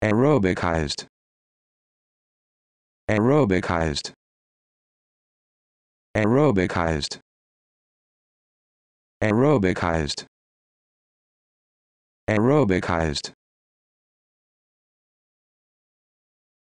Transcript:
aerobicized aerobicized aerobicized aerobicized aerobicized